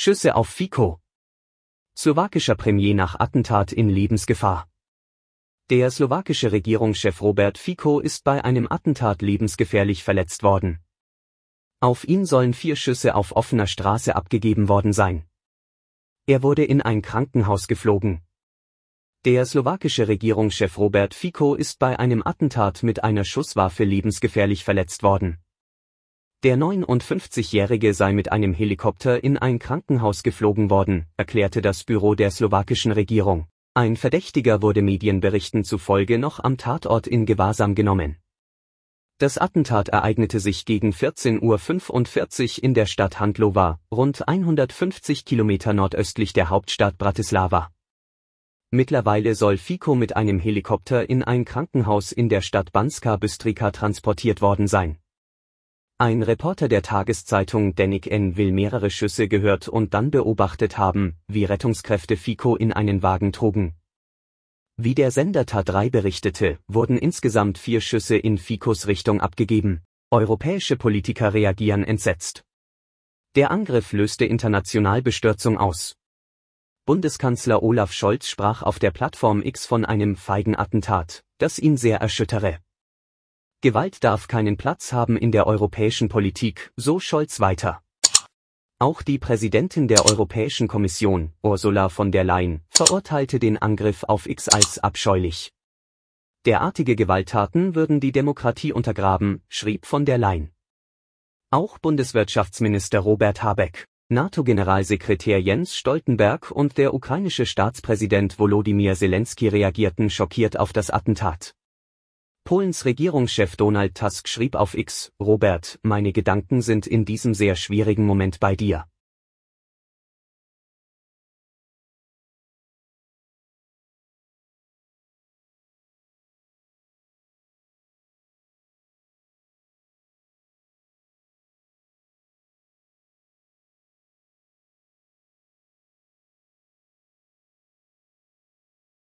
Schüsse auf Fico. Slowakischer Premier nach Attentat in Lebensgefahr. Der slowakische Regierungschef Robert Fico ist bei einem Attentat lebensgefährlich verletzt worden. Auf ihn sollen vier Schüsse auf offener Straße abgegeben worden sein. Er wurde in ein Krankenhaus geflogen. Der slowakische Regierungschef Robert Fico ist bei einem Attentat mit einer Schusswaffe lebensgefährlich verletzt worden. Der 59-Jährige sei mit einem Helikopter in ein Krankenhaus geflogen worden, erklärte das Büro der slowakischen Regierung. Ein Verdächtiger wurde Medienberichten zufolge noch am Tatort in Gewahrsam genommen. Das Attentat ereignete sich gegen 14.45 Uhr in der Stadt Handlova, rund 150 Kilometer nordöstlich der Hauptstadt Bratislava. Mittlerweile soll Fico mit einem Helikopter in ein Krankenhaus in der Stadt Banska Bystrica transportiert worden sein. Ein Reporter der Tageszeitung Denik N. will mehrere Schüsse gehört und dann beobachtet haben, wie Rettungskräfte Fico in einen Wagen trugen. Wie der Sender T3 berichtete, wurden insgesamt vier Schüsse in Ficos Richtung abgegeben. Europäische Politiker reagieren entsetzt. Der Angriff löste international Bestürzung aus. Bundeskanzler Olaf Scholz sprach auf der Plattform X von einem feigen Attentat, das ihn sehr erschüttere. Gewalt darf keinen Platz haben in der europäischen Politik, so Scholz weiter. Auch die Präsidentin der Europäischen Kommission, Ursula von der Leyen, verurteilte den Angriff auf X als abscheulich. Derartige Gewalttaten würden die Demokratie untergraben, schrieb von der Leyen. Auch Bundeswirtschaftsminister Robert Habeck, NATO-Generalsekretär Jens Stoltenberg und der ukrainische Staatspräsident Volodymyr Zelensky reagierten schockiert auf das Attentat. Polens Regierungschef Donald Tusk schrieb auf X, Robert, meine Gedanken sind in diesem sehr schwierigen Moment bei dir.